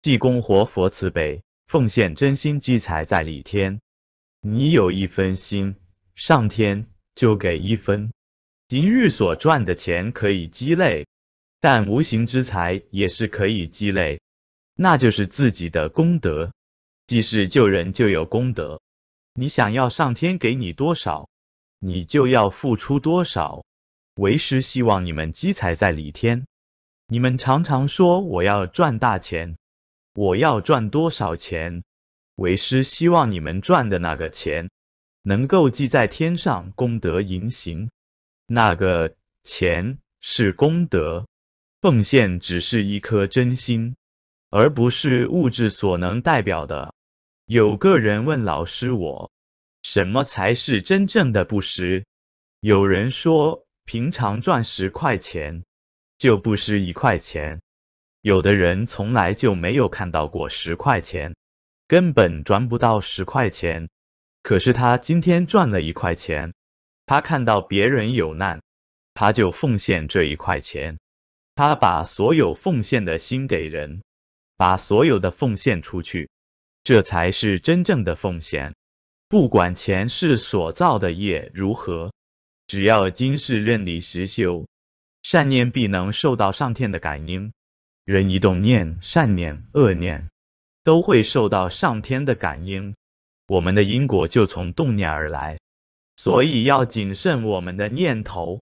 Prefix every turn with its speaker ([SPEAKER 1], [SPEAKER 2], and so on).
[SPEAKER 1] 济公活佛慈悲，奉献真心积财在理天。你有一分心，上天就给一分。今日所赚的钱可以积累，但无形之财也是可以积累，那就是自己的功德。既是救人，就有功德。你想要上天给你多少，你就要付出多少。为师希望你们积财在理天。你们常常说我要赚大钱。我要赚多少钱？为师希望你们赚的那个钱，能够记在天上，功德盈行。那个钱是功德，奉献只是一颗真心，而不是物质所能代表的。有个人问老师：“我什么才是真正的布施？”有人说：“平常赚十块钱，就布施一块钱。”有的人从来就没有看到过十块钱，根本赚不到十块钱。可是他今天赚了一块钱，他看到别人有难，他就奉献这一块钱，他把所有奉献的心给人，把所有的奉献出去，这才是真正的奉献。不管前世所造的业如何，只要今世认理实修，善念必能受到上天的感应。人一动念，善念、恶念，都会受到上天的感应。我们的因果就从动念而来，所以要谨慎我们的念头。